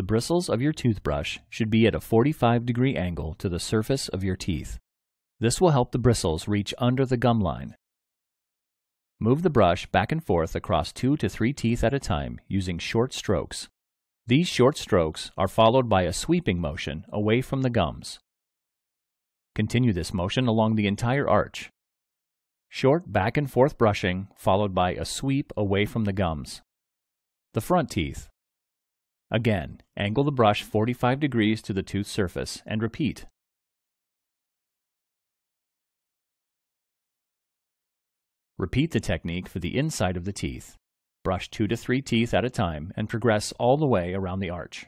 The bristles of your toothbrush should be at a 45 degree angle to the surface of your teeth. This will help the bristles reach under the gum line. Move the brush back and forth across two to three teeth at a time using short strokes. These short strokes are followed by a sweeping motion away from the gums. Continue this motion along the entire arch. Short back and forth brushing followed by a sweep away from the gums. The front teeth Again, angle the brush 45 degrees to the tooth surface and repeat. Repeat the technique for the inside of the teeth. Brush two to three teeth at a time and progress all the way around the arch.